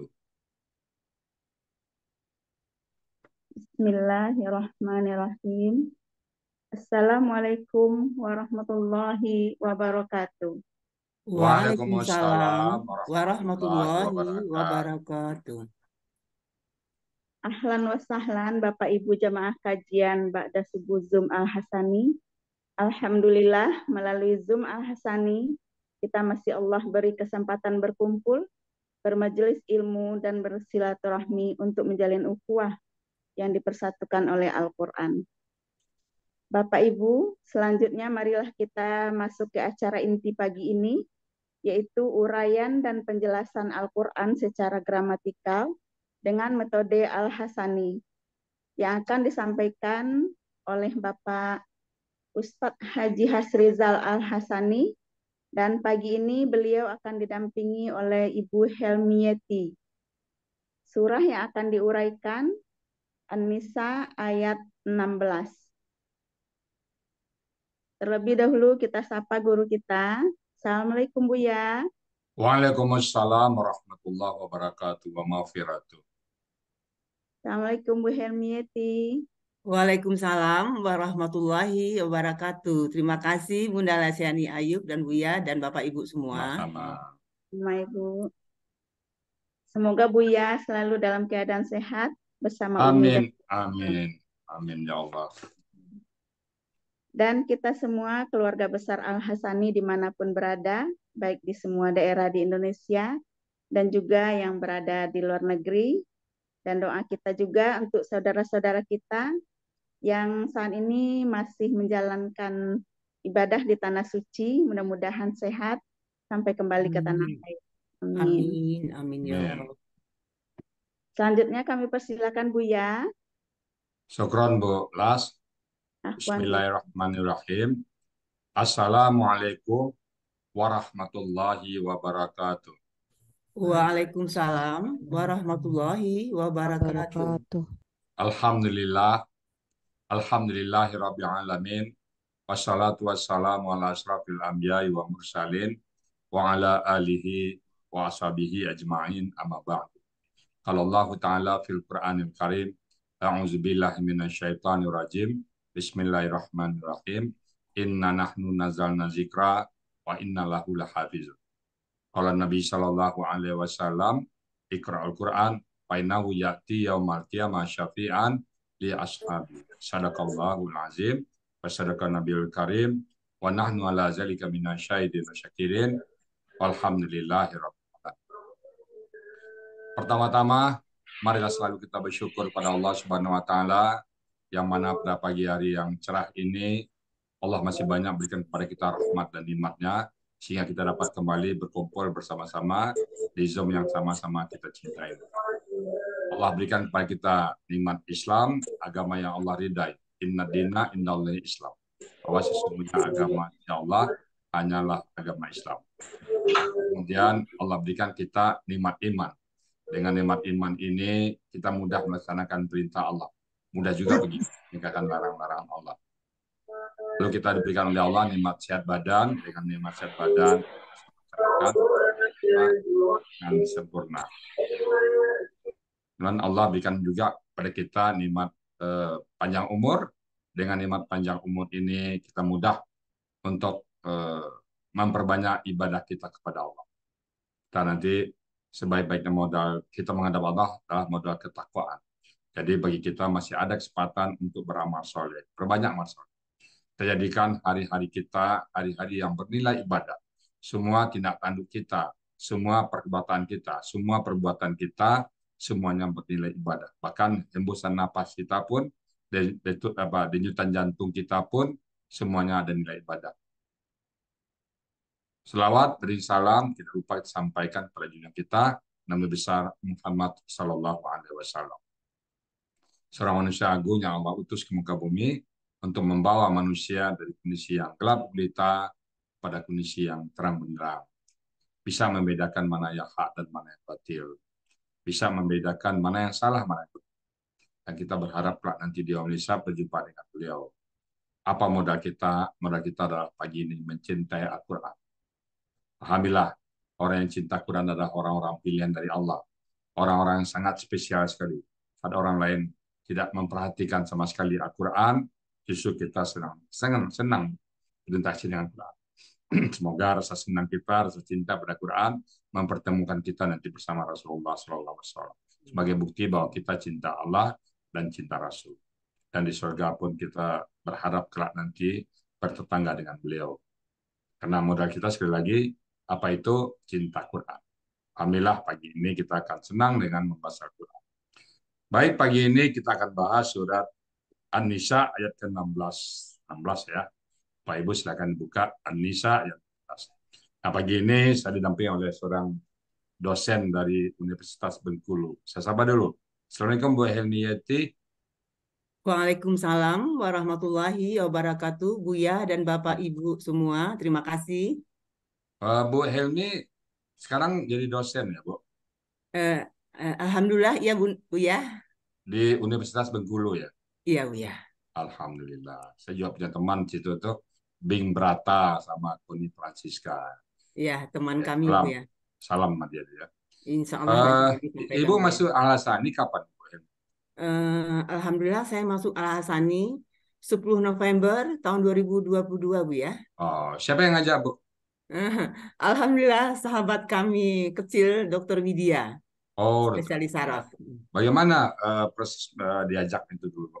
wabarakatuh. Bismillahirrahmanirrahim. Assalamualaikum warahmatullahi wabarakatuh. Waalaikumsalam warahmatullahi wabarakatuh. Ahlan wa sahlan Bapak Ibu jamaah kajian Ba'da Subuh Zoom Al-Hasani. Alhamdulillah melalui Zoom Al-Hasani kita masih Allah beri kesempatan berkumpul bermajelis ilmu dan bersilaturahmi untuk menjalin ukhuwah yang dipersatukan oleh Al-Quran. Bapak Ibu, selanjutnya marilah kita masuk ke acara inti pagi ini, yaitu uraian dan penjelasan Al-Quran secara gramatikal dengan metode Al-Hasani, yang akan disampaikan oleh Bapak Ustadz Haji Hasrizal Al-Hasani, dan pagi ini beliau akan didampingi oleh Ibu Helmieti. Surah yang akan diuraikan An-Nisa ayat 16. Terlebih dahulu kita sapa guru kita. Assalamualaikum bu ya. Waalaikumsalam warahmatullahi wabarakatuh wa Assalamualaikum Bu Helmieti. Waalaikumsalam warahmatullahi wabarakatuh. Terima kasih Bunda Lasiani Ayub dan Buya dan Bapak Ibu semua. Assalamualaikum. Ibu. Semoga Buya selalu dalam keadaan sehat bersama Amin. Umi. Amin. Amin ya Allah. Dan kita semua keluarga besar Al Hasani dimanapun berada, baik di semua daerah di Indonesia dan juga yang berada di luar negeri. Dan doa kita juga untuk saudara-saudara kita yang saat ini masih menjalankan ibadah di tanah suci, mudah-mudahan sehat sampai kembali ke tanah air. Amin. Amin, amin ya Selanjutnya kami persilakan Bu Ya. Sokron Bu Las. Bismillahirrahmanirrahim. Assalamualaikum warahmatullahi wabarakatuh. Waalaikumsalam warahmatullahi wabarakatuh. Alhamdulillah Alhamdulillahi Rabbil Alamin. Wassalatu wassalamu ala asrafil anbiya wa mursalin wa ala alihi wa ashabihi ajma'in amma ba'du. Kalau Allah Ta'ala fil Qur'anil Karim, A'udzu billahi minasyaitonir rajim. Bismillahirrahmanirrahim. Inna nahnu nazalna zikra wa inna lahu lahafizun. Kalau Nabi sallallahu alaihi wasallam, al Qur'an fa yati ya'ti yaumal qiyamah syafi'an li ashabi. Sadaqallahul azim. Wa sadaqa karim. Wa nahnu ala zalika minasyahidin wa syakirin. Walhamdulillahi Pertama-tama, marilah selalu kita bersyukur pada Allah Subhanahu wa taala yang mana pada pagi hari yang cerah ini Allah masih banyak berikan kepada kita rahmat dan nikmatnya sehingga kita dapat kembali berkumpul bersama-sama di Zoom yang sama-sama kita cintai. Allah berikan kepada kita nikmat Islam, agama yang Allah ridai. Inna dina indallahi Islam. Bahwa sesungguhnya agama Allah hanyalah agama Islam. Kemudian Allah berikan kita nikmat iman. Dengan nikmat iman ini kita mudah melaksanakan perintah Allah. Mudah juga meninggalkan larang larangan Allah. Lalu kita diberikan oleh Allah nikmat sehat badan, dengan nikmat sehat badan dengan sempurna. Kemudian Allah berikan juga pada kita nikmat eh, panjang umur. Dengan nikmat panjang umur ini kita mudah untuk eh, memperbanyak ibadah kita kepada Allah. Kita nanti sebaik-baiknya modal kita menghadap Allah adalah modal ketakwaan. Jadi bagi kita masih ada kesempatan untuk beramal soleh, perbanyak amal soleh. Kita jadikan hari-hari kita hari-hari yang bernilai ibadah. Semua tindak tanduk kita, semua perbuatan kita, semua perbuatan kita semuanya bernilai ibadah. Bahkan hembusan napas kita pun, denyutan jantung kita pun, semuanya ada nilai ibadah. Selawat dari salam kita lupa sampaikan kepada junjungan kita Nabi besar Muhammad Sallallahu Alaihi Wasallam. Seorang manusia agung yang Allah utus ke muka bumi untuk membawa manusia dari kondisi yang gelap gulita pada kondisi yang terang benderang. Bisa membedakan mana yang hak dan mana yang batil bisa membedakan mana yang salah, mana yang benar. Dan kita berharap nanti di Indonesia berjumpa dengan beliau. Apa modal kita? Modal kita adalah pagi ini mencintai Al-Quran. Alhamdulillah, orang yang cinta Quran adalah orang-orang pilihan dari Allah. Orang-orang yang sangat spesial sekali. Ada orang lain tidak memperhatikan sama sekali Al-Quran, justru kita senang, senang, senang berinteraksi dengan Quran. Semoga rasa senang kita, rasa cinta pada Quran mempertemukan kita nanti bersama Rasulullah SAW sebagai bukti bahwa kita cinta Allah dan cinta Rasul. Dan di surga pun kita berharap kelak nanti bertetangga dengan beliau. Karena modal kita sekali lagi, apa itu cinta Quran. Alhamdulillah pagi ini kita akan senang dengan membaca Quran. Baik, pagi ini kita akan bahas surat An-Nisa ayat ke-16. 16 ya. Pak Ibu silakan buka Anissa yang atas. Nah, pagi ini saya didampingi oleh seorang dosen dari Universitas Bengkulu. Saya sapa dulu. Assalamualaikum Bu Helmiati. Waalaikumsalam warahmatullahi wabarakatuh, Buya dan Bapak Ibu semua. Terima kasih. Uh, Bu Helmi sekarang jadi dosen ya, Bu? Uh, uh, Alhamdulillah ya, Bu, ya. Di Universitas Bengkulu ya? Iya, bu ya. Alhamdulillah. Saya juga punya teman situ tuh Bing Brata sama Kuni Francisca. Iya teman ya, kami salam, ya. Salam dia ya. Insya Allah. Uh, Ibu kami. masuk Al Hasani kapan? Uh, Alhamdulillah saya masuk Al Hasani 10 November tahun 2022 Bu ya. Oh, siapa yang ngajak Bu? Uh, Alhamdulillah sahabat kami kecil Dr. Widya. Oh, spesialis saraf. Bagaimana uh, proses uh, diajak itu dulu, Bu?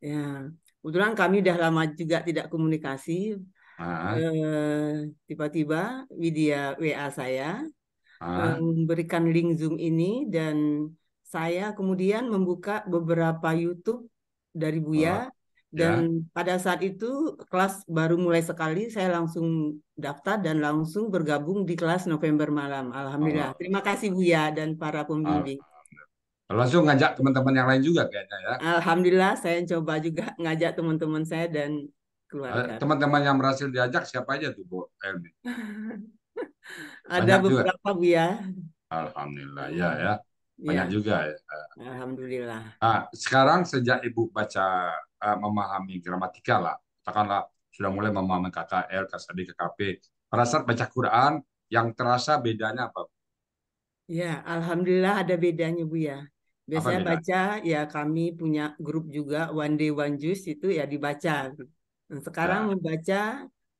Ya, kebetulan kami udah lama juga tidak komunikasi. Ah. Eh, tiba-tiba uh, Widya WA saya uh. memberikan link Zoom ini dan saya kemudian membuka beberapa YouTube dari Buya uh. dan yeah. pada saat itu kelas baru mulai sekali saya langsung daftar dan langsung bergabung di kelas November malam. Alhamdulillah. Terima kasih Buya dan para pembimbing. Langsung ngajak teman-teman yang lain juga kayaknya ya. Alhamdulillah saya coba juga ngajak teman-teman saya dan keluarga. Eh, teman-teman yang berhasil diajak siapa aja tuh Bu Elmi? Ada Banyak beberapa juga. Bu ya. Alhamdulillah iya, ya ya. Banyak ya. juga ya. Alhamdulillah. Nah, sekarang sejak Ibu baca uh, memahami gramatika lah, katakanlah sudah mulai memahami KKL, KSB, KKP, pada saat baca Quran yang terasa bedanya apa? Ya, alhamdulillah ada bedanya Bu ya. Biasanya baca ya kami punya grup juga One Day One Juice itu ya dibaca. Dan nah, sekarang nah. membaca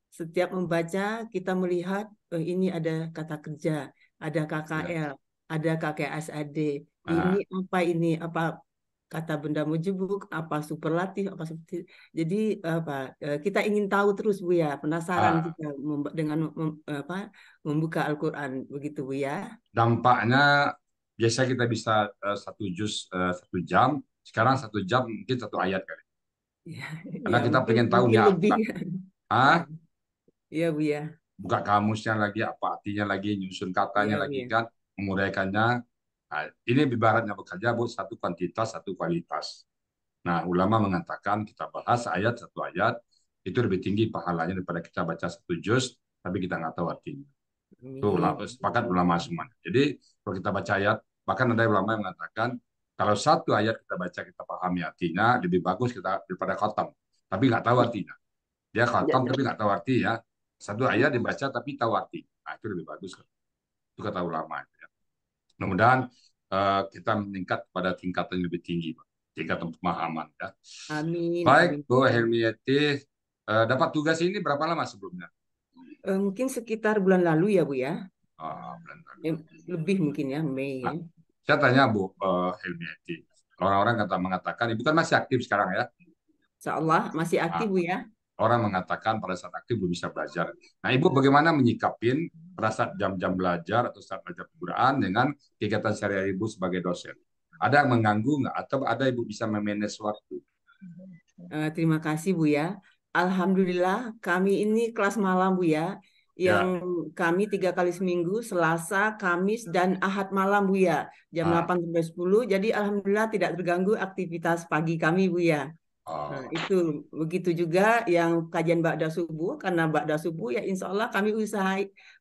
setiap membaca kita melihat oh, ini ada kata kerja, ada KKL, ya. ada KKSAD. nah. Ini ah. apa ini apa kata benda mujubuk, apa superlatif, apa seperti. Jadi apa eh, kita ingin tahu terus Bu ya, penasaran ah. kita dengan mem, apa membuka Al-Qur'an begitu Bu ya. Dampaknya biasa kita bisa uh, satu jus uh, satu jam sekarang satu jam mungkin satu ayat kali ya, karena ya, kita pengen tahu ya ah nah. iya bu ya buka kamusnya lagi apa artinya lagi nyusun katanya ya, lagi ya. kan menguraikannya nah, ini ibaratnya bekerja bu satu kuantitas satu kualitas nah ulama mengatakan kita bahas ayat satu ayat itu lebih tinggi pahalanya daripada kita baca satu jus tapi kita nggak tahu artinya Hmm. Itu sepakat ulama semua. Jadi kalau kita baca ayat, bahkan ada ulama yang mengatakan kalau satu ayat kita baca kita pahami artinya lebih bagus kita daripada khatam. Tapi nggak tahu artinya. Dia ya, khatam ya, tapi nggak tahu artinya Satu ayat dibaca tapi tahu arti. Nah, itu lebih bagus. Itu kata ulama. Ya. Mudah-mudahan uh, kita meningkat pada tingkatan yang lebih tinggi, Pak. tingkat pemahaman. Ya. Amin. Baik, Bu Helmiyati uh, eh, dapat tugas ini berapa lama sebelumnya? Eh, mungkin sekitar bulan lalu ya Bu ya. Uh, bulan lalu. Lebih mungkin ya Mei. Nah, saya tanya Bu uh, eh, Helmiati, orang-orang kata mengatakan ibu kan masih aktif sekarang ya? Insya Allah masih aktif nah, Bu ya. Orang mengatakan pada saat aktif bu bisa belajar. Nah, Ibu bagaimana menyikapin pada saat jam-jam belajar atau saat belajar penggunaan dengan kegiatan sehari-hari Ibu sebagai dosen? Ada yang mengganggu nggak? Atau ada Ibu bisa memanage waktu? Uh, terima kasih Bu ya. Alhamdulillah kami ini kelas malam Bu ya. ya. Yang ya. kami tiga kali seminggu, Selasa, Kamis, dan Ahad malam Bu ya. Jam ah. 8 sampai 10. Jadi Alhamdulillah tidak terganggu aktivitas pagi kami Bu ya. Ah. Nah, itu begitu juga yang kajian Mbak Subuh karena Mbak Subuh ya insya Allah kami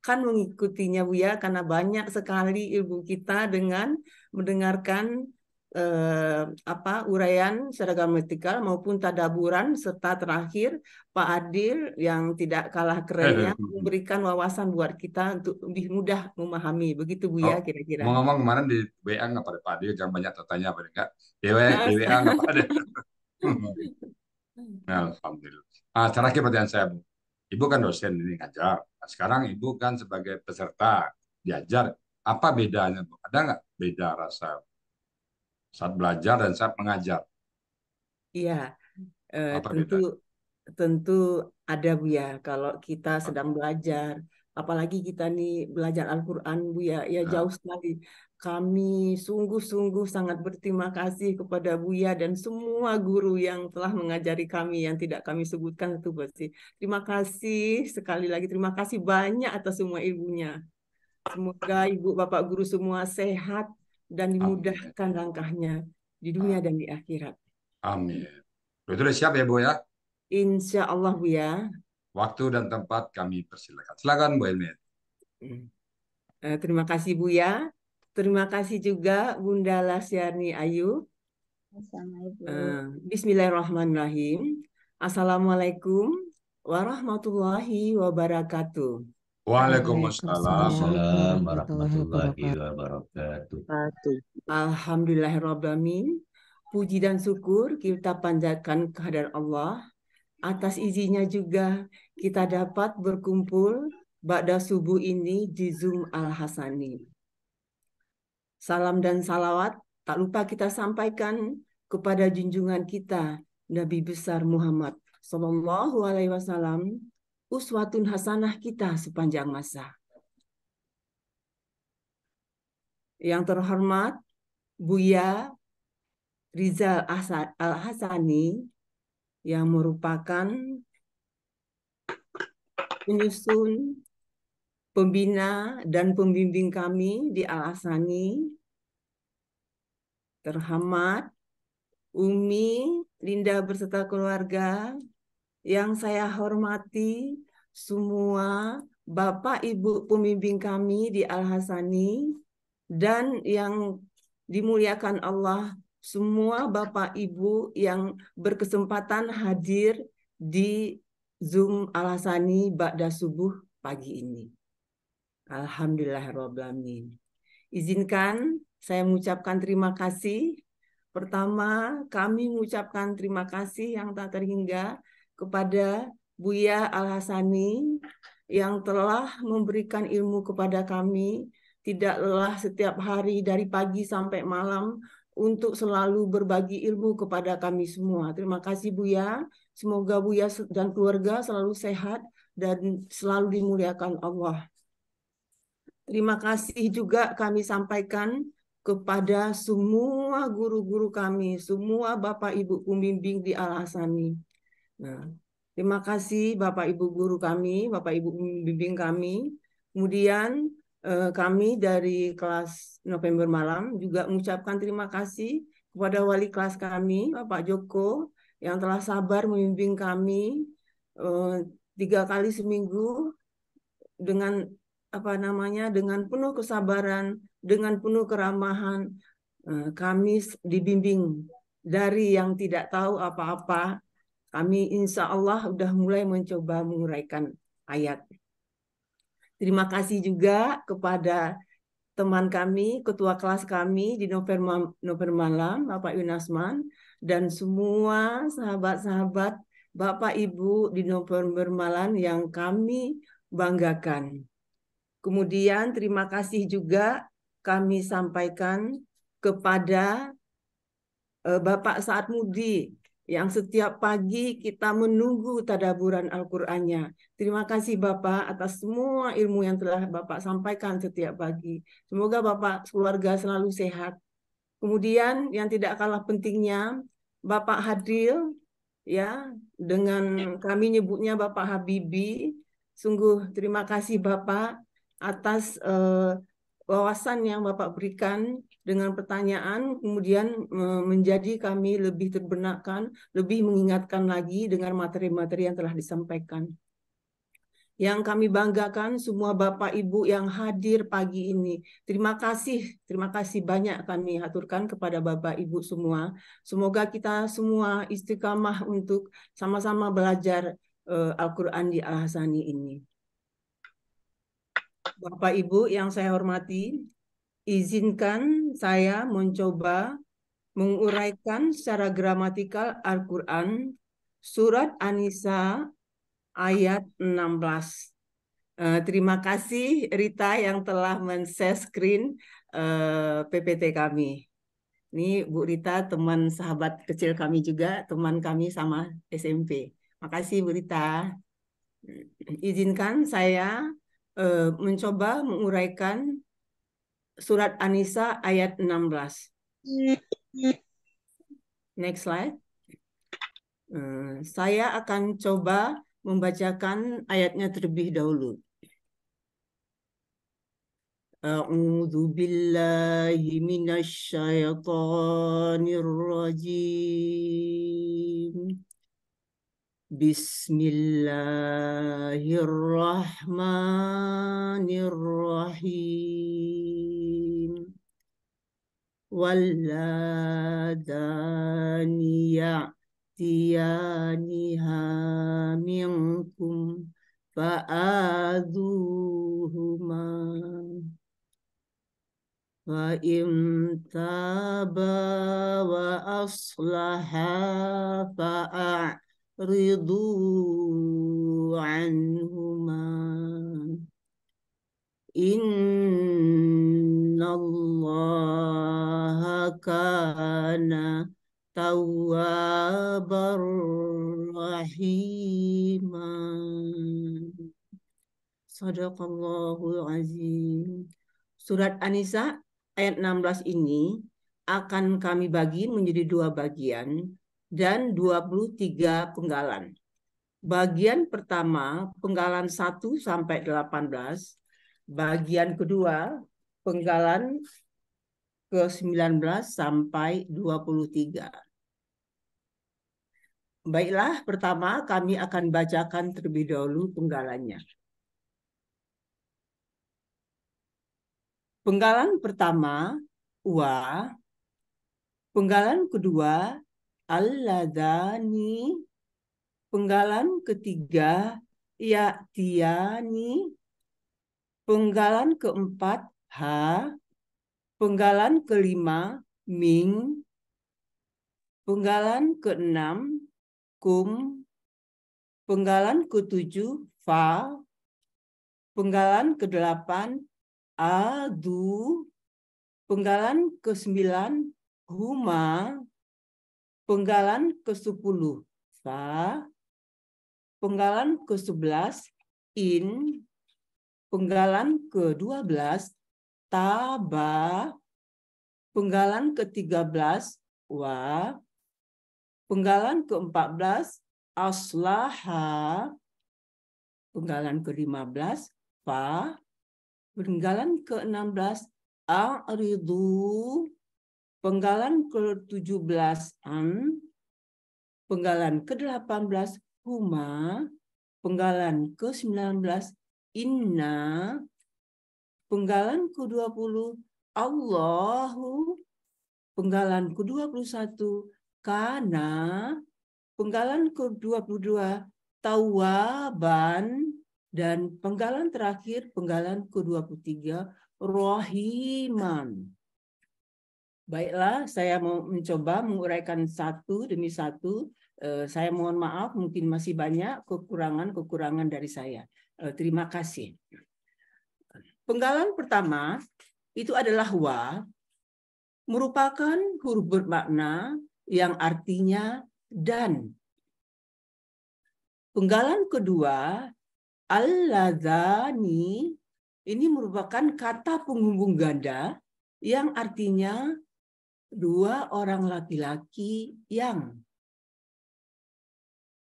kan mengikutinya Bu ya karena banyak sekali ibu kita dengan mendengarkan eh, apa uraian secara gramatikal maupun tadaburan serta terakhir Pak Adil yang tidak kalah kerennya eh, eh, eh. memberikan wawasan buat kita untuk lebih mudah memahami begitu Bu ya oh, kira-kira. mau ngomong kemarin di WA nggak pada Pak Adil jangan banyak tertanya pada enggak. Di WA, di WA nggak pada. Nah, alhamdulillah. Ah, terakhir pertanyaan saya Bu. Ibu kan dosen ini ngajar. Nah, sekarang Ibu kan sebagai peserta diajar. Apa bedanya Bu? Ada nggak beda rasa saat belajar dan saat mengajar. Iya, eh, tentu beda? tentu ada bu ya kalau kita sedang belajar, apalagi kita nih belajar Al-Quran bu ya, ya nah. jauh sekali. Kami sungguh-sungguh sangat berterima kasih kepada Buya dan semua guru yang telah mengajari kami yang tidak kami sebutkan itu pasti. Terima kasih sekali lagi terima kasih banyak atas semua ibunya. Semoga Ibu Bapak guru semua sehat dan dimudahkan Amin. langkahnya di dunia Amin. dan di akhirat. Amin. Betul ya, siap ya Bu ya? Insya Allah Bu ya. Waktu dan tempat kami persilakan. Silakan Bu Elmi. Hmm. Eh, terima kasih Bu ya. Terima kasih juga Bunda Lasyarni Ayu. Eh, Bismillahirrahmanirrahim. Assalamualaikum warahmatullahi wabarakatuh. Waalaikumsalam warahmatullahi wabarakatuh. Alhamdulillahirrahmanirrahim. Puji dan syukur kita panjatkan kehadiran Allah. Atas izinnya juga kita dapat berkumpul pada subuh ini di Zoom Al-Hasani. Salam dan salawat tak lupa kita sampaikan kepada junjungan kita Nabi besar Muhammad Sallallahu Alaihi Wasallam uswatun hasanah kita sepanjang masa. Yang terhormat Buya Rizal Al-Hasani yang merupakan penyusun, pembina, dan pembimbing kami di Al-Hasani. Terhormat Umi, Linda berserta keluarga, yang saya hormati semua Bapak Ibu pemimpin kami di Al-Hasani dan yang dimuliakan Allah semua Bapak Ibu yang berkesempatan hadir di Zoom Al-Hasani Ba'da Subuh pagi ini. Alhamdulillahirrahmanirrahim. Izinkan saya mengucapkan terima kasih. Pertama, kami mengucapkan terima kasih yang tak terhingga kepada Buya Al-Hasani yang telah memberikan ilmu kepada kami, tidak lelah setiap hari dari pagi sampai malam untuk selalu berbagi ilmu kepada kami semua. Terima kasih Buya. Semoga Buya dan keluarga selalu sehat dan selalu dimuliakan Allah. Terima kasih juga kami sampaikan kepada semua guru-guru kami, semua Bapak Ibu pembimbing di Al-Hasani. Nah, terima kasih Bapak Ibu guru kami, Bapak Ibu bimbing kami. Kemudian eh, kami dari kelas November malam juga mengucapkan terima kasih kepada wali kelas kami, Bapak Joko, yang telah sabar membimbing kami eh, tiga kali seminggu dengan apa namanya dengan penuh kesabaran, dengan penuh keramahan, eh, kami dibimbing dari yang tidak tahu apa-apa kami insya Allah udah mulai mencoba menguraikan ayat. Terima kasih juga kepada teman kami, ketua kelas kami di November, November malam, Bapak Yunasman, dan semua sahabat-sahabat Bapak Ibu di November malam yang kami banggakan. Kemudian terima kasih juga kami sampaikan kepada eh, Bapak Saat Mudi yang setiap pagi kita menunggu tadaburan Al-Qur'annya. Terima kasih Bapak atas semua ilmu yang telah Bapak sampaikan setiap pagi. Semoga Bapak keluarga selalu sehat. Kemudian yang tidak kalah pentingnya Bapak hadir ya dengan kami nyebutnya Bapak Habibi. Sungguh terima kasih Bapak atas uh, wawasan yang Bapak berikan dengan pertanyaan kemudian e, menjadi kami lebih terbenakkan, lebih mengingatkan lagi dengan materi-materi yang telah disampaikan. Yang kami banggakan semua Bapak Ibu yang hadir pagi ini. Terima kasih, terima kasih banyak kami haturkan kepada Bapak Ibu semua. Semoga kita semua istiqamah untuk sama-sama belajar e, Al-Quran di Al-Hasani ini. Bapak Ibu yang saya hormati, izinkan saya mencoba menguraikan secara gramatikal Al-Quran surat Anisa ayat 16. Eh, terima kasih Rita yang telah men-share screen eh, PPT kami. Ini Bu Rita teman sahabat kecil kami juga, teman kami sama SMP. Makasih Bu Rita. Izinkan saya Eh, mencoba menguraikan surat Anisa ayat 16. Next slide. Eh, saya akan coba membacakan ayatnya terlebih dahulu. أعوذ billahi بسم الله الرحمن الرحيم واللذان يأتيانها منكم فآذوهما فإن تابا وأصلحا فأعلم ridu anhuma innallaha kana tawwabar توابا sadaqallahu azim Surat Anisa ayat 16 ini akan kami bagi menjadi dua bagian dan 23 penggalan. Bagian pertama penggalan 1 sampai 18, bagian kedua penggalan ke 19 sampai 23. Baiklah, pertama kami akan bacakan terlebih dahulu penggalannya. Penggalan pertama, Wa. Penggalan kedua, alladani penggalan ketiga ya tiani penggalan keempat ha penggalan kelima ming penggalan keenam kum penggalan ketujuh fa penggalan kedelapan adu penggalan kesembilan huma Penggalan ke-10 fa, penggalan ke-11 in, penggalan ke-12 taba, penggalan ke-13 wa, penggalan ke-14 aslaha, penggalan ke-15 fa, penggalan ke-16 aridu, penggalan ke-17 An, penggalan ke-18 Huma, penggalan ke-19 Inna, penggalan ke-20 Allahu, penggalan ke-21 Kana, penggalan ke-22 Tawaban, dan penggalan terakhir, penggalan ke-23 Rohiman. Baiklah, saya mau mencoba menguraikan satu demi satu. Eh, saya mohon maaf, mungkin masih banyak kekurangan-kekurangan dari saya. Eh, terima kasih. Penggalan pertama itu adalah wa, merupakan huruf bermakna yang artinya dan. Penggalan kedua, al ini merupakan kata penghubung ganda yang artinya dua orang laki-laki yang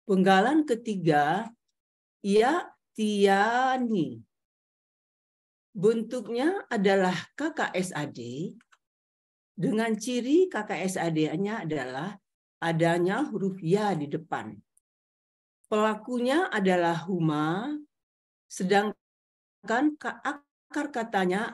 penggalan ketiga ia Tiani. Bentuknya adalah KKSAD dengan ciri KKSAD-nya adalah adanya huruf ya di depan. Pelakunya adalah Huma, sedangkan akar katanya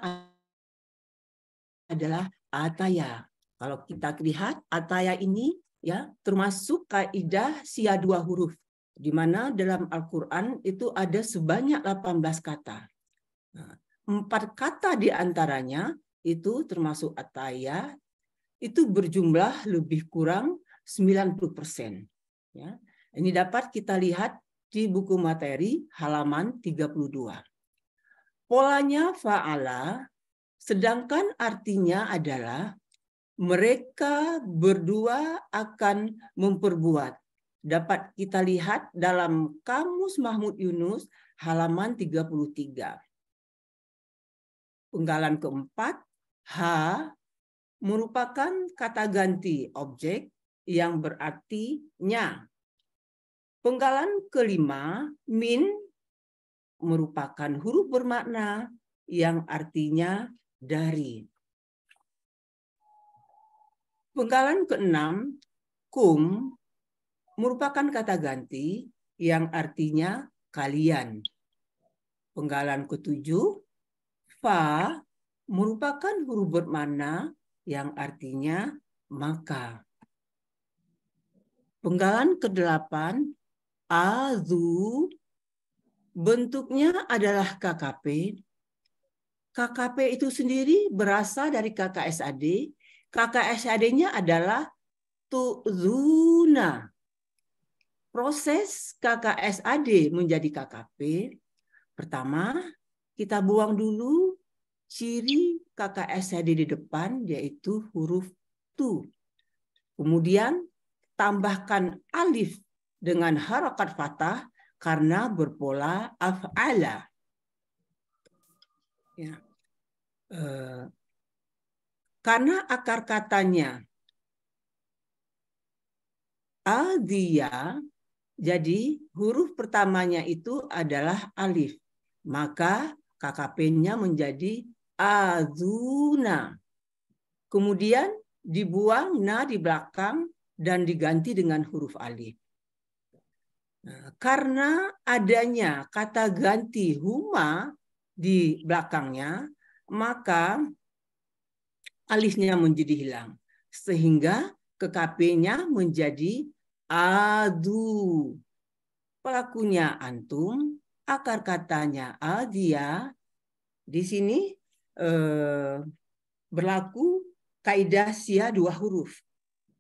adalah Ataya. Kalau kita lihat ataya ini ya termasuk kaidah sia dua huruf di mana dalam Al-Qur'an itu ada sebanyak 18 kata. Nah, empat kata di antaranya itu termasuk ataya itu berjumlah lebih kurang 90 persen. Ya. Ini dapat kita lihat di buku materi halaman 32. Polanya fa'ala, sedangkan artinya adalah mereka berdua akan memperbuat. Dapat kita lihat dalam Kamus Mahmud Yunus halaman 33. Penggalan keempat, H merupakan kata ganti objek yang berarti nya. Penggalan kelima, min merupakan huruf bermakna yang artinya dari. Pengkalan keenam, kum, merupakan kata ganti yang artinya kalian. Penggalan ketujuh, fa, merupakan huruf bermana yang artinya maka. Penggalan kedelapan, azu, bentuknya adalah KKP. KKP itu sendiri berasal dari KKSAD kksad nya adalah tu'zuna. Proses KKSAD menjadi KKP, pertama kita buang dulu ciri KKSAD di depan yaitu huruf tu. Kemudian tambahkan alif dengan harokat fatah karena berpola af'ala. Ya. Uh, karena akar katanya Aldia, jadi huruf pertamanya itu adalah alif. Maka KKP-nya menjadi azuna. Kemudian dibuang na di belakang dan diganti dengan huruf alif. Nah, karena adanya kata ganti huma di belakangnya, maka alifnya menjadi hilang. Sehingga kp nya menjadi adu. Pelakunya antum, akar katanya adia. Di sini eh, berlaku kaidah sia dua huruf.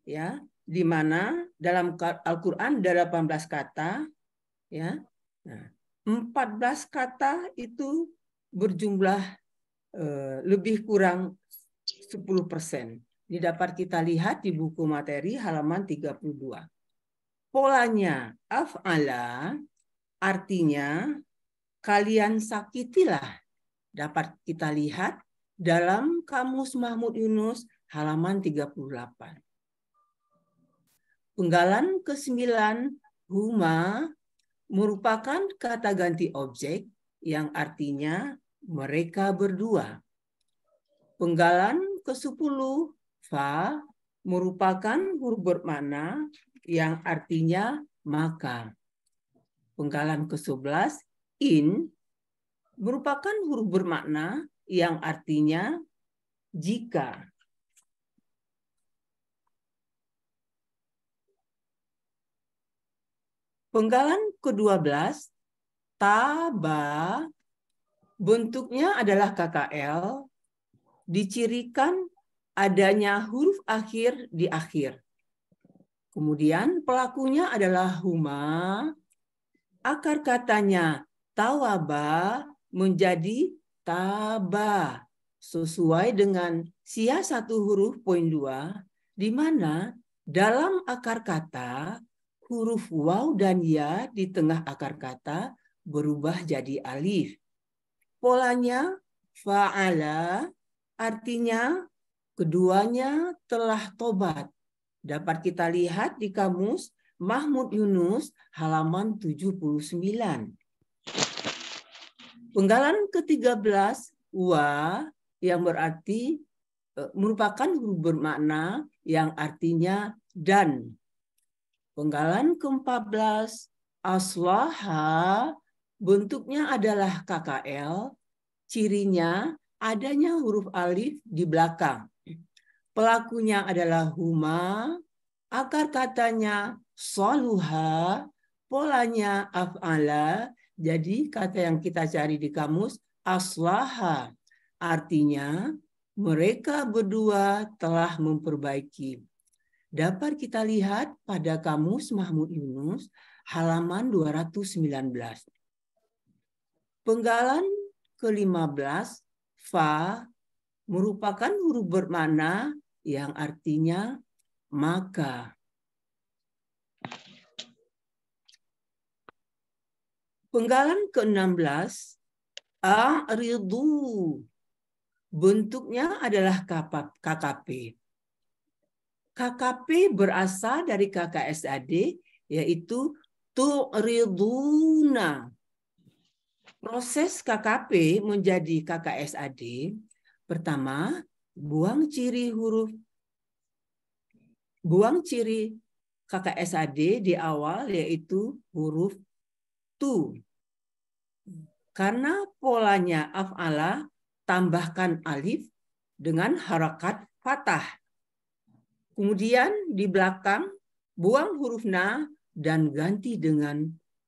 Ya, di mana dalam Al-Qur'an ada 18 kata, ya. Nah, 14 kata itu berjumlah eh, lebih kurang 10%. Ini dapat kita lihat di buku materi halaman 32. Polanya af'ala artinya kalian sakitilah. Dapat kita lihat dalam Kamus Mahmud Yunus halaman 38. Penggalan ke-9 huma merupakan kata ganti objek yang artinya mereka berdua. Penggalan ke-10. Fa merupakan huruf bermakna yang artinya maka. Penggalan ke-11 in merupakan huruf bermakna yang artinya jika. Penggalan ke-12 taba bentuknya adalah KKL dicirikan adanya huruf akhir di akhir. Kemudian pelakunya adalah huma, akar katanya tawaba menjadi taba sesuai dengan sia satu huruf poin dua di mana dalam akar kata huruf waw dan ya di tengah akar kata berubah jadi alif. Polanya fa'ala Artinya, keduanya telah tobat. Dapat kita lihat di kamus Mahmud Yunus halaman 79. Penggalan ke-13 wa yang berarti e, merupakan huruf bermakna yang artinya dan. Penggalan ke-14 aslaha bentuknya adalah KKL, cirinya adanya huruf alif di belakang. Pelakunya adalah huma, akar katanya soluha, polanya af'ala. Jadi kata yang kita cari di kamus aslaha. Artinya mereka berdua telah memperbaiki. Dapat kita lihat pada kamus Mahmud Yunus halaman 219. Penggalan ke-15 fa merupakan huruf bermana yang artinya maka. Penggalan ke-16 a'ridu. Bentuknya adalah KKP. KKP berasal dari KKSAD yaitu tu'riduna Proses KKP menjadi KKSAD pertama buang ciri huruf buang ciri KKSAD di awal yaitu huruf tu. Karena polanya af'ala tambahkan alif dengan harakat fathah Kemudian di belakang buang huruf na dan ganti dengan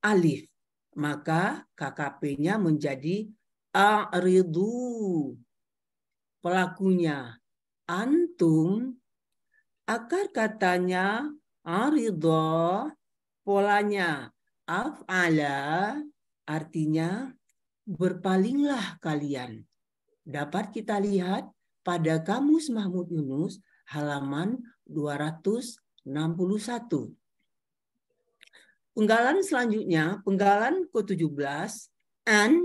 alif maka KKP-nya menjadi aridu pelakunya antum akar katanya arido polanya afala artinya berpalinglah kalian dapat kita lihat pada kamus Mahmud Yunus halaman 261 Penggalan selanjutnya, penggalan ke-17, an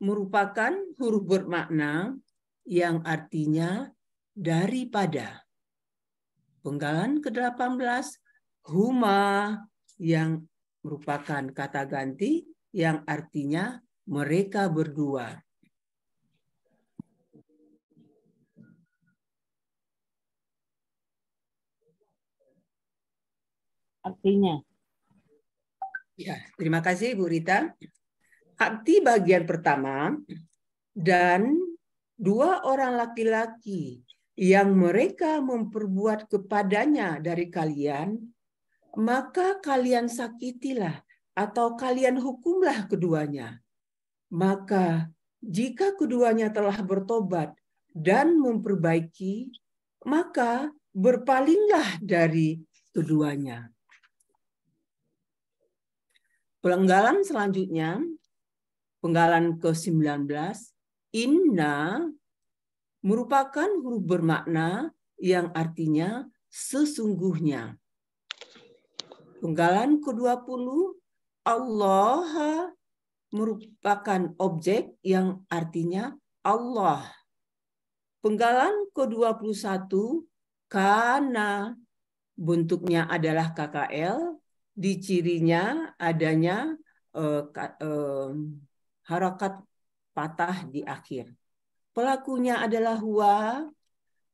merupakan huruf bermakna yang artinya daripada. Penggalan ke-18, huma yang merupakan kata ganti yang artinya mereka berdua. Artinya Ya, terima kasih Bu Rita. Akti bagian pertama dan dua orang laki-laki yang mereka memperbuat kepadanya dari kalian, maka kalian sakitilah atau kalian hukumlah keduanya. Maka jika keduanya telah bertobat dan memperbaiki, maka berpalinglah dari keduanya. Penggalan selanjutnya, penggalan ke-19, inna merupakan huruf bermakna yang artinya sesungguhnya. Penggalan ke-20, Allah merupakan objek yang artinya Allah. Penggalan ke-21, karena bentuknya adalah KKL, di cirinya adanya uh, eh, uh, eh, harakat patah di akhir. Pelakunya adalah Hua,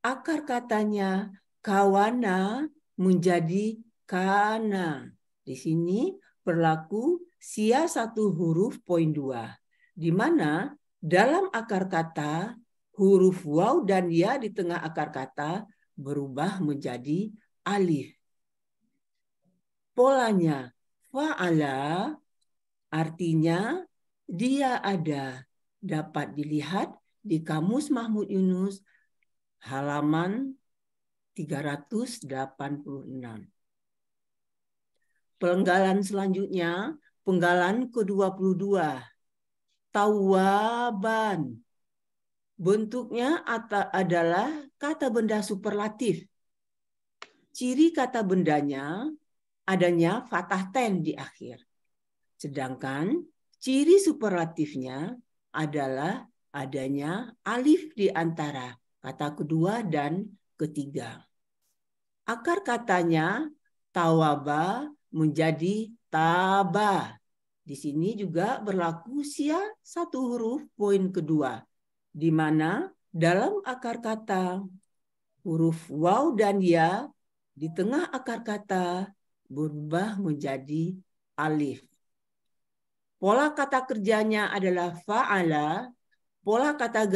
akar katanya kawana menjadi kana. Di sini berlaku sia satu huruf poin dua, di mana dalam akar kata huruf waw dan ya di tengah akar kata berubah menjadi alif polanya. Fa'ala artinya dia ada. Dapat dilihat di Kamus Mahmud Yunus halaman 386. Penggalan selanjutnya, penggalan ke-22. Tawaban. Bentuknya adalah kata benda superlatif. Ciri kata bendanya adanya fathah ten di akhir. Sedangkan ciri superlatifnya adalah adanya alif di antara kata kedua dan ketiga. Akar katanya tawaba menjadi taba. Di sini juga berlaku sia satu huruf poin kedua, di mana dalam akar kata huruf waw dan ya di tengah akar kata berubah menjadi alif. Pola kata kerjanya adalah fa'ala, pola kata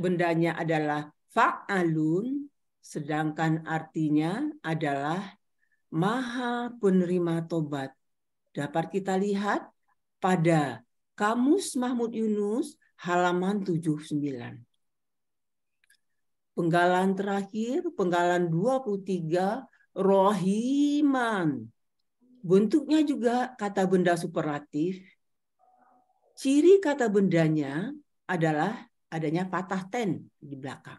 bendanya adalah fa'alun, sedangkan artinya adalah maha penerima tobat. Dapat kita lihat pada Kamus Mahmud Yunus halaman 79. Penggalan terakhir, penggalan 23 rohiman. Bentuknya juga kata benda superlatif. Ciri kata bendanya adalah adanya patah ten di belakang.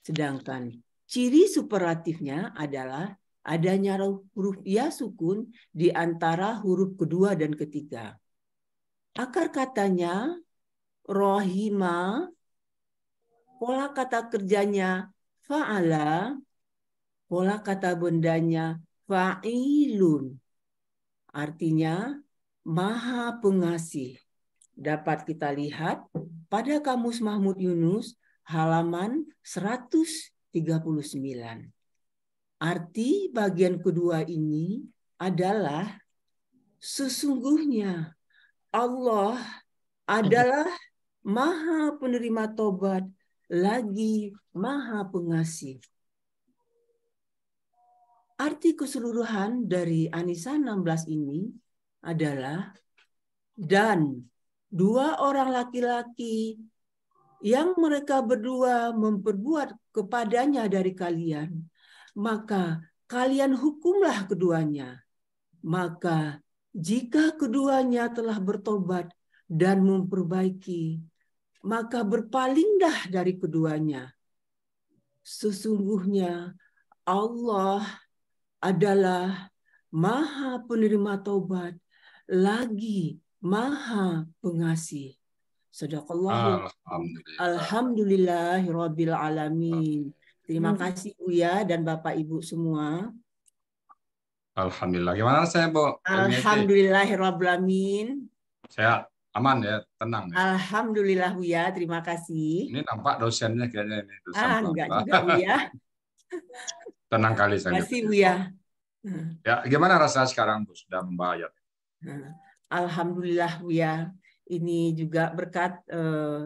Sedangkan ciri superlatifnya adalah adanya huruf ya sukun di antara huruf kedua dan ketiga. Akar katanya rohima, pola kata kerjanya fa'ala, pola kata bendanya fa'ilun. Artinya maha pengasih. Dapat kita lihat pada Kamus Mahmud Yunus halaman 139. Arti bagian kedua ini adalah sesungguhnya Allah adalah maha penerima tobat lagi maha pengasih. Arti keseluruhan dari Anisa 16 ini adalah dan dua orang laki-laki yang mereka berdua memperbuat kepadanya dari kalian, maka kalian hukumlah keduanya. Maka jika keduanya telah bertobat dan memperbaiki, maka berpalinglah dari keduanya. Sesungguhnya Allah adalah Maha Penerima Taubat lagi Maha Pengasih. Sadaqallah. Alhamdulillah. Alhamdulillahirabbil alamin. Terima kasih Uya dan Bapak Ibu semua. Alhamdulillah. Gimana saya, Bu? Alhamdulillah. alamin. Saya aman ya, tenang ya. Alhamdulillah Uya, terima kasih. Ini nampak dosennya kayaknya ini dosen. Ah, enggak juga Uya. Tenang kali saya. Terima Kasih Bu ya. Hmm. Ya, gimana rasa sekarang Bu sudah membayar? Hmm. Alhamdulillah Bu ya. Ini juga berkat eh,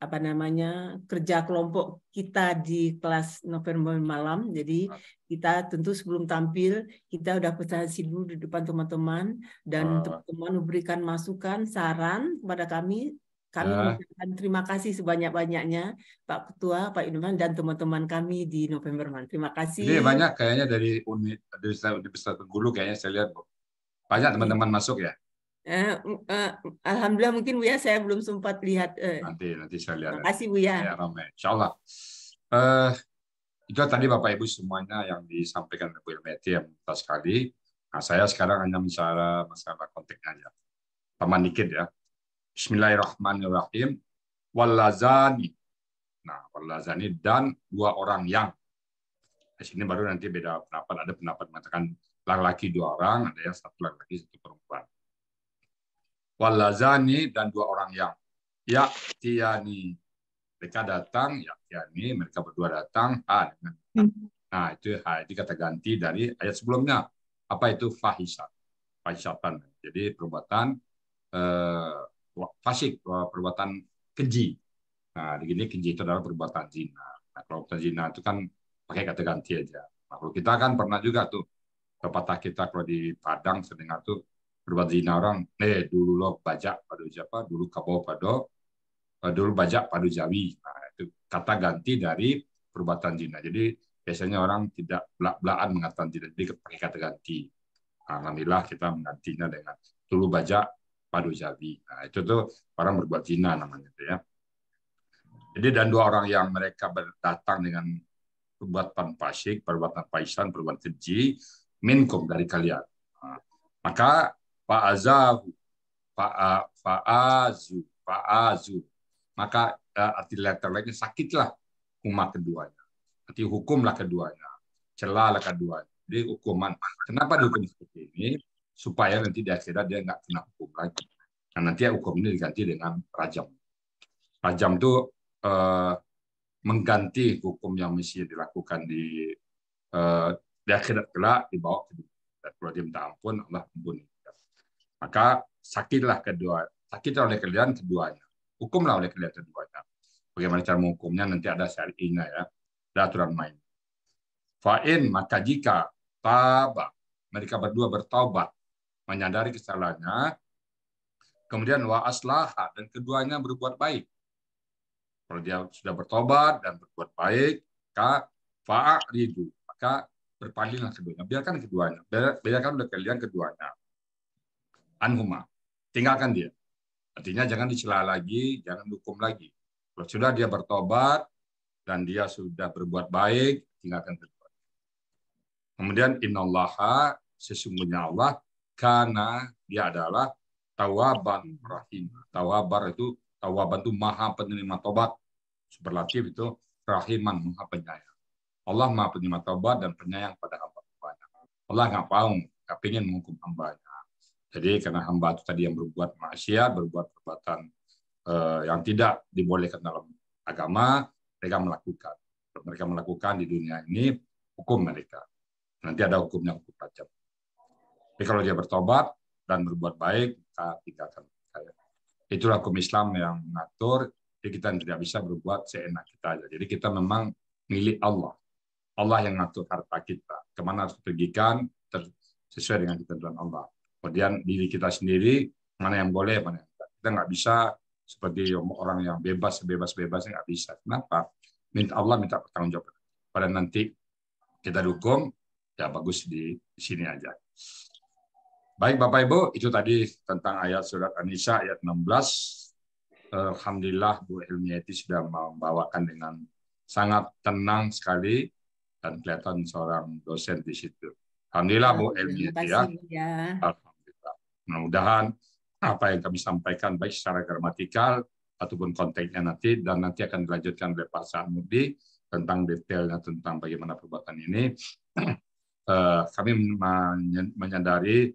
apa namanya kerja kelompok kita di kelas November malam. Jadi ah. kita tentu sebelum tampil kita sudah presentasi dulu di depan teman-teman dan ah. teman-teman memberikan masukan, saran kepada kami kami ya. terima kasih sebanyak-banyaknya Pak Ketua, Pak Inuman, dan teman-teman kami di November Man. Terima kasih. Jadi banyak kayaknya dari unit dari Universitas Bengkulu kayaknya saya lihat Banyak teman-teman masuk ya. Uh, uh, Alhamdulillah mungkin Buya saya belum sempat lihat. Uh. Nanti nanti saya lihat. Terima kasih Buya. Ya, ya ramai. Insya Allah. Uh, itu tadi Bapak Ibu semuanya yang disampaikan oleh Bu Ilmeti yang sekali. Nah, saya sekarang hanya bicara masalah konteksnya aja. Teman dikit ya. Bismillahirrahmanirrahim. Wallazani, Nah, Wallazani dan dua orang yang. Di sini baru nanti beda pendapat. Ada pendapat mengatakan laki-laki dua orang, ada yang satu laki-laki, satu perempuan. Wallazani dan dua orang yang. Ya, tiani. Mereka datang, ya tiani, mereka berdua datang. Ha, dengan Nah, itu ha, itu kata ganti dari ayat sebelumnya. Apa itu fahisat? Fahisatan. Jadi perbuatan eh, fasik perbuatan keji nah begini keji itu adalah perbuatan zina nah, kalau perbuatan zina itu kan pakai kata ganti aja nah, kalau kita kan pernah juga tuh pepatah kita kalau di Padang sedengar tuh berbuat zina orang eh dulu lo bajak padu siapa dulu kabo pado eh, dulu bajak padu jawi nah itu kata ganti dari perbuatan zina jadi biasanya orang tidak belak-belakan mengatakan tidak jadi pakai kata ganti nah, Alhamdulillah kita menggantinya dengan dulu bajak padu jadi Nah, itu tuh orang berbuat zina namanya itu ya. Jadi dan dua orang yang mereka berdatang dengan perbuatan pasik, perbuatan paisan, perbuatan keji, minkum dari kalian. Nah, maka azu pak azu Maka eh, arti letter lainnya sakitlah umat keduanya. Arti hukumlah keduanya, celalah keduanya. Jadi hukuman. Kenapa dihukum seperti ini? supaya nanti di akhirat dia nggak kena hukum lagi. Nah, nanti hukum ini diganti dengan rajam. Rajam itu eh, mengganti hukum yang mesti dilakukan di eh, di akhirat kelak dibawa ke dunia. Kalau dia minta ampun, Allah ampuni. Maka sakitlah kedua, sakitlah oleh kalian keduanya. Hukumlah oleh kalian keduanya. Bagaimana cara menghukumnya nanti ada syari'inya ya, ada aturan main. Fa'in maka jika taba mereka berdua bertaubat menyadari kesalahannya, kemudian wa aslaha dan keduanya berbuat baik. Kalau dia sudah bertobat dan berbuat baik, maka fa'ridu, maka berpalinglah keduanya. Biarkan keduanya, biarkan udah kalian keduanya. Anhuma, tinggalkan dia. Artinya jangan dicela lagi, jangan hukum lagi. Kalau sudah dia bertobat dan dia sudah berbuat baik, tinggalkan keduanya. Kemudian innallaha sesungguhnya Allah karena dia adalah tawaban rahim. Tawabar itu tawaban itu maha penerima tobat. Superlatif itu rahiman maha penyayang. Allah maha penerima tobat dan penyayang pada hamba-hambanya. Allah nggak mau, nggak pengen menghukum hambanya. Jadi karena hamba itu tadi yang berbuat maksiat, berbuat perbuatan eh, yang tidak dibolehkan dalam agama, mereka melakukan. Mereka melakukan di dunia ini hukum mereka. Nanti ada hukumnya hukum tajam. Tapi kalau dia bertobat dan berbuat baik, maka tinggalkan Itulah hukum Islam yang mengatur, jadi kita tidak bisa berbuat seenak kita aja. Jadi kita memang milik Allah. Allah yang mengatur harta kita. Kemana harus pergikan, sesuai dengan ketentuan Allah. Kemudian diri kita sendiri, mana yang boleh, mana yang tidak. Kita nggak bisa seperti orang yang bebas, bebas-bebas, nggak bisa. Kenapa? Minta Allah minta pertanggung jawab. Pada nanti kita dukung, ya bagus di sini aja. Baik Bapak Ibu, itu tadi tentang ayat surat An-Nisa ayat 16. Alhamdulillah Bu Ilmiati sudah membawakan dengan sangat tenang sekali dan kelihatan seorang dosen di situ. Alhamdulillah Bu Ilmiati ya. ya. Alhamdulillah. Mudah-mudahan apa yang kami sampaikan baik secara gramatikal ataupun konteksnya nanti dan nanti akan dilanjutkan oleh Pak Mudi tentang detailnya tentang bagaimana perbuatan ini. Eh, kami menyadari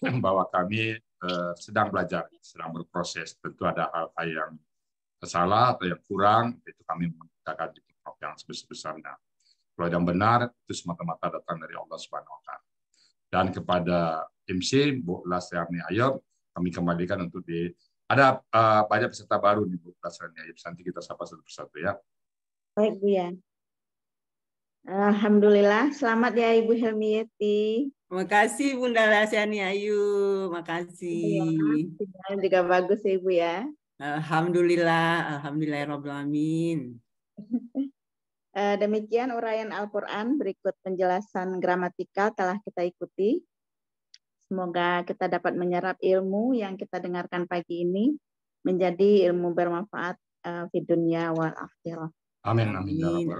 bahwa kami eh, sedang belajar, sedang berproses. Tentu ada hal-hal yang salah atau yang kurang, itu kami menggunakan di TikTok yang sebesar-besarnya. Kalau yang benar, itu semata-mata datang dari Allah Subhanahu Wa Taala. Dan kepada MC, Bu Lasyarni Ayub, kami kembalikan untuk di ada uh, banyak peserta baru nih Bu Lasyarni Ayub. Nanti kita sapa satu persatu ya. Baik Bu ya. Alhamdulillah. Selamat ya Ibu Helmi Yeti. Makasih Bunda Lasiani Ayu, makasih. Ya, juga bagus ya Ibu ya. Alhamdulillah, Alhamdulillahirrahmanirrahim. Eh, demikian uraian Al-Quran, berikut penjelasan gramatika telah kita ikuti. Semoga kita dapat menyerap ilmu yang kita dengarkan pagi ini menjadi ilmu bermanfaat eh, di dunia wal akhirah. Amin. Amin. Ya amin.